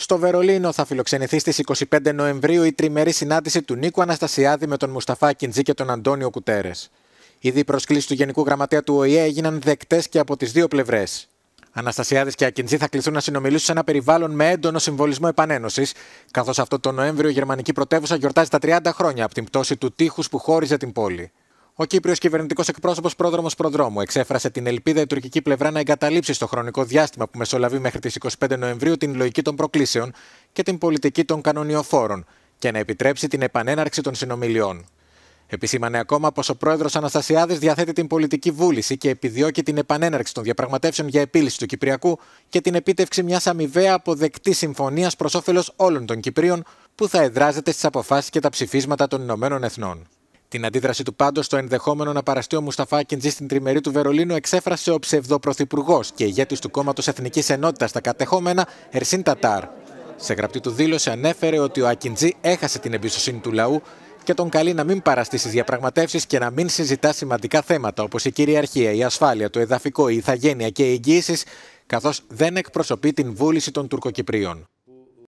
Στο Βερολίνο θα φιλοξενηθεί στις 25 Νοεμβρίου η τριμερή συνάντηση του Νίκου Αναστασιάδη με τον Μουσταφά Κιντζή και τον Αντώνιο Κουτέρες. Ήδη οι προσκλήσεις του Γενικού Γραμματέα του ΟΗΕ έγιναν δεκτές και από τις δύο πλευρές. Αναστασιάδης και Ακιντζή θα κληθούν να συνομιλήσουν σε ένα περιβάλλον με έντονο συμβολισμό επανένωσης, καθώς αυτό το Νοέμβριο η γερμανική πρωτεύουσα γιορτάζει τα 30 χρόνια από την πτώση του τείχους που χώριζε την πόλη. Ο Κύπριος κυβερνητικός εκπρόσωπος πρόδρομος Προδρόμου εξέφρασε την ελπίδα η τουρκική πλευρά να εγκαταλείψει στο χρονικό διάστημα που μεσολαβεί μέχρι τις 25 Νοεμβρίου την λογική των προκλήσεων και την πολιτική των κανονιοφόρων και να επιτρέψει την επανέναρξη των συνομιλιών. Επισήμανε ακόμα πως ο πρόεδρος Αναστασιάδης διαθέτει την πολιτική βούληση και επιδιώκει την επανέναρξη των διαπραγματεύσεων για επίλυση του Κυπριακού και την επίτευξη μιας αμοιβαία αποδεκτή συμφωνίας προς όφελος όλων των Κυπρίων που θα εδράζεται στις αποφάσεις και τα ψηφίσματα των Ηνωμένων Εθνών. Την αντίδραση του πάντως στο ενδεχόμενο να παραστεί ο Μουσταφά στην τριμερή του Βερολίνου εξέφρασε ο ψευδοπρωθυπουργό και ηγέτη του κόμματος Εθνικής Ενότητας στα κατεχόμενα, Ερσίν Τατάρ. Σε γραπτή του δήλωση ανέφερε ότι ο Ακιντζή έχασε την εμπιστοσύνη του λαού και τον καλεί να μην παραστεί στις διαπραγματεύσεις και να μην συζητά σημαντικά θέματα όπως η κυριαρχία, η ασφάλεια, το εδαφικό, η ηθαγένεια και οι εγγύησεις, καθώς δεν εκπροσωπεί την βούληση των Τουρκοκυπρίων.